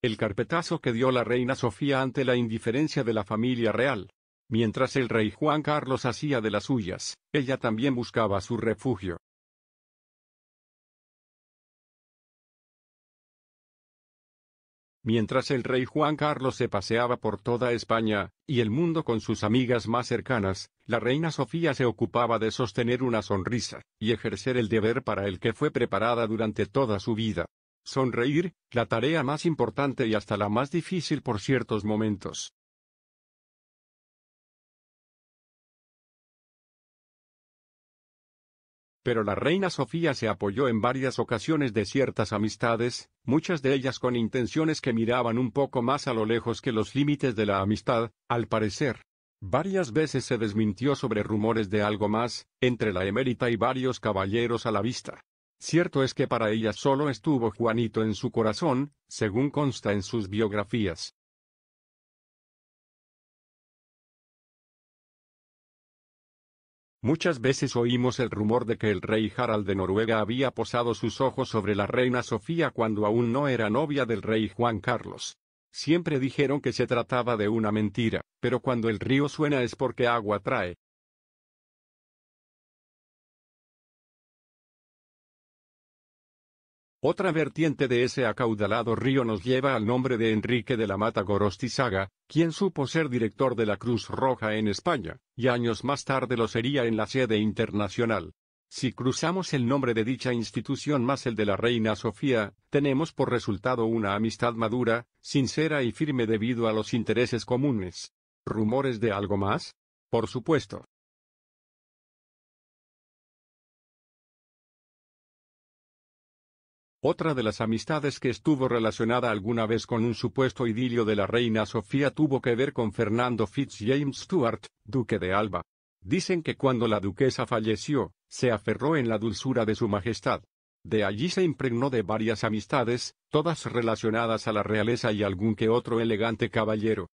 El carpetazo que dio la reina Sofía ante la indiferencia de la familia real. Mientras el rey Juan Carlos hacía de las suyas, ella también buscaba su refugio. Mientras el rey Juan Carlos se paseaba por toda España, y el mundo con sus amigas más cercanas, la reina Sofía se ocupaba de sostener una sonrisa, y ejercer el deber para el que fue preparada durante toda su vida. Sonreír, la tarea más importante y hasta la más difícil por ciertos momentos. Pero la reina Sofía se apoyó en varias ocasiones de ciertas amistades, muchas de ellas con intenciones que miraban un poco más a lo lejos que los límites de la amistad, al parecer. Varias veces se desmintió sobre rumores de algo más, entre la emérita y varios caballeros a la vista. Cierto es que para ella solo estuvo Juanito en su corazón, según consta en sus biografías. Muchas veces oímos el rumor de que el rey Harald de Noruega había posado sus ojos sobre la reina Sofía cuando aún no era novia del rey Juan Carlos. Siempre dijeron que se trataba de una mentira, pero cuando el río suena es porque agua trae. Otra vertiente de ese acaudalado río nos lleva al nombre de Enrique de la Mata Gorostizaga, quien supo ser director de la Cruz Roja en España, y años más tarde lo sería en la sede internacional. Si cruzamos el nombre de dicha institución más el de la reina Sofía, tenemos por resultado una amistad madura, sincera y firme debido a los intereses comunes. ¿Rumores de algo más? Por supuesto. Otra de las amistades que estuvo relacionada alguna vez con un supuesto idilio de la reina Sofía tuvo que ver con Fernando Fitzjames Stuart, duque de Alba. Dicen que cuando la duquesa falleció, se aferró en la dulzura de su majestad. De allí se impregnó de varias amistades, todas relacionadas a la realeza y algún que otro elegante caballero.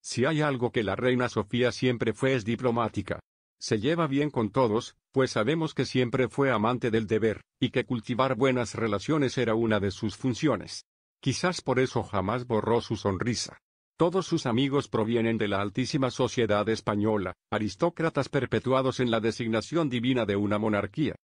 Si hay algo que la reina Sofía siempre fue es diplomática. Se lleva bien con todos, pues sabemos que siempre fue amante del deber, y que cultivar buenas relaciones era una de sus funciones. Quizás por eso jamás borró su sonrisa. Todos sus amigos provienen de la altísima sociedad española, aristócratas perpetuados en la designación divina de una monarquía,